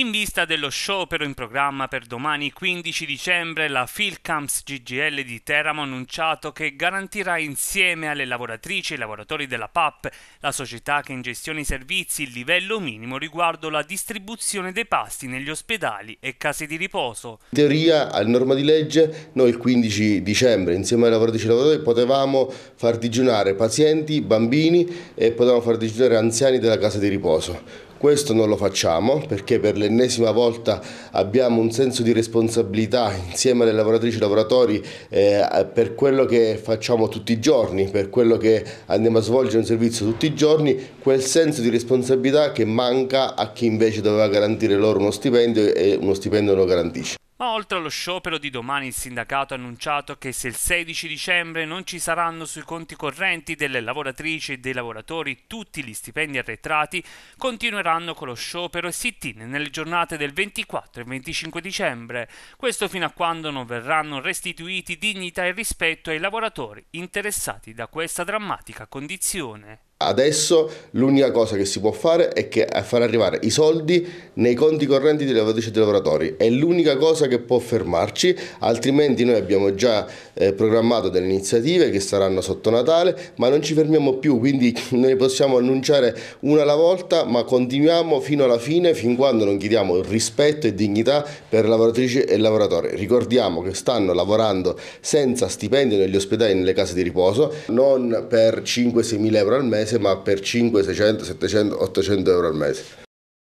In vista dello sciopero in programma per domani 15 dicembre, la Filcamps GGL di Teramo ha annunciato che garantirà insieme alle lavoratrici e ai lavoratori della PAP, la società che in gestione i servizi, il livello minimo riguardo la distribuzione dei pasti negli ospedali e case di riposo. In teoria, a norma di legge, noi il 15 dicembre insieme ai lavoratrici e ai lavoratori potevamo far digiunare pazienti, bambini e potevamo far digiunare anziani della casa di riposo. Questo non lo facciamo perché per l'ennesima volta abbiamo un senso di responsabilità insieme alle lavoratrici e lavoratori eh, per quello che facciamo tutti i giorni, per quello che andiamo a svolgere un servizio tutti i giorni, quel senso di responsabilità che manca a chi invece doveva garantire loro uno stipendio e uno stipendio non lo garantisce. Ma oltre allo sciopero di domani il sindacato ha annunciato che se il 16 dicembre non ci saranno sui conti correnti delle lavoratrici e dei lavoratori tutti gli stipendi arretrati, continueranno con lo sciopero e sit-in nelle giornate del 24 e 25 dicembre, questo fino a quando non verranno restituiti dignità e rispetto ai lavoratori interessati da questa drammatica condizione. Adesso l'unica cosa che si può fare è, è far arrivare i soldi nei conti correnti delle lavoratrici e dei lavoratori. È l'unica cosa che può fermarci, altrimenti noi abbiamo già eh, programmato delle iniziative che saranno sotto Natale, ma non ci fermiamo più, quindi noi possiamo annunciare una alla volta, ma continuiamo fino alla fine, fin quando non chiediamo rispetto e dignità per lavoratrici e lavoratori. Ricordiamo che stanno lavorando senza stipendio negli ospedali e nelle case di riposo, non per 5-6 mila euro al mese, mese, ma per 5, 600, 700, 800 euro al mese.